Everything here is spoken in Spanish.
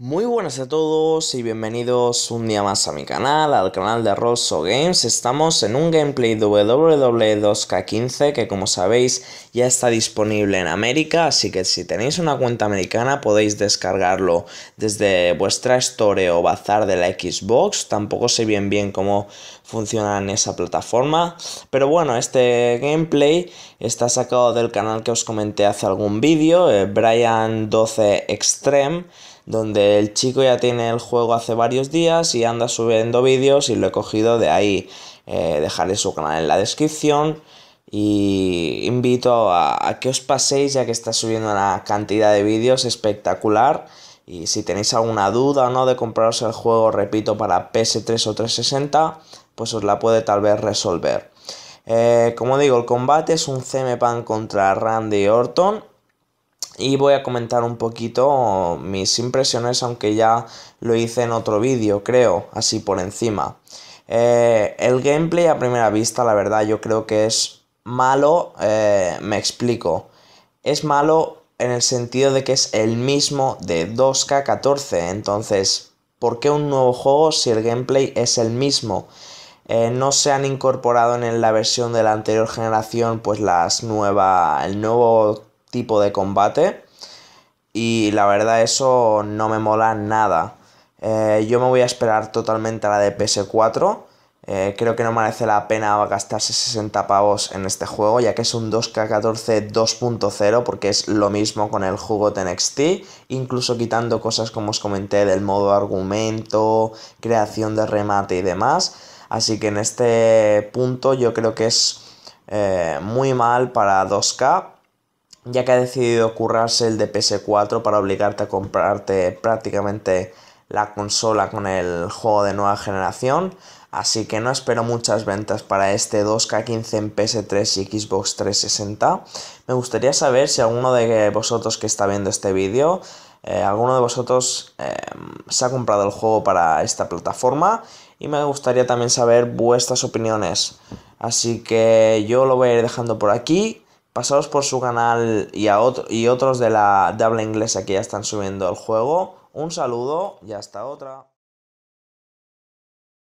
Muy buenas a todos y bienvenidos un día más a mi canal, al canal de Rosso Games. Estamos en un gameplay de WWE 2K15 que como sabéis ya está disponible en América, así que si tenéis una cuenta americana podéis descargarlo desde vuestra Store o bazar de la Xbox. Tampoco sé bien bien cómo funciona en esa plataforma, pero bueno, este gameplay está sacado del canal que os comenté hace algún vídeo, eh, Brian 12 Extreme donde el chico ya tiene el juego hace varios días y anda subiendo vídeos y lo he cogido de ahí. Eh, dejaré su canal en la descripción y invito a, que os paséis ya que está subiendo una cantidad de vídeos espectacular. Y si tenéis alguna duda o no de compraros el juego, repito, para PS3 o 360, pues os la puede tal vez resolver. Eh, como digo, el combate es un CM Pan contra Randy Orton y voy a comentar un poquito mis impresiones, aunque ya lo hice en otro vídeo, creo, así por encima. Eh, el gameplay a primera vista, la verdad, yo creo que es malo, eh, me explico. Es malo en el sentido de que es el mismo de 2K14, entonces, ¿por qué un nuevo juego si el gameplay es el mismo? Eh, no se han incorporado en la versión de la anterior generación pues las nuevas, el nuevo tipo de combate. Y la verdad eso no me mola nada. Eh, yo me voy a esperar totalmente a la de PS4. Eh, creo que no merece la pena gastarse 60 pavos en este juego, ya que es un 2K14 2.0, porque es lo mismo con el juego TNXT, incluso quitando cosas como os comenté del modo argumento, creación de remate y demás. Así que en este punto yo creo que es eh, muy mal para 2K, ya que ha decidido currarse el de PS4 para obligarte a comprarte prácticamente la consola con el juego de nueva generación, así que no espero muchas ventas para este 2K15 en PS3 y Xbox 360. Me gustaría saber si alguno de vosotros que está viendo este vídeo, eh, alguno de vosotros em, se ha comprado el juego para esta plataforma y me gustaría también saber vuestras opiniones. Así que yo lo voy a ir dejando por aquí. Pasaos por su canal y, y otros de la de inglesa que ya están subiendo el juego. Un saludo y hasta otra.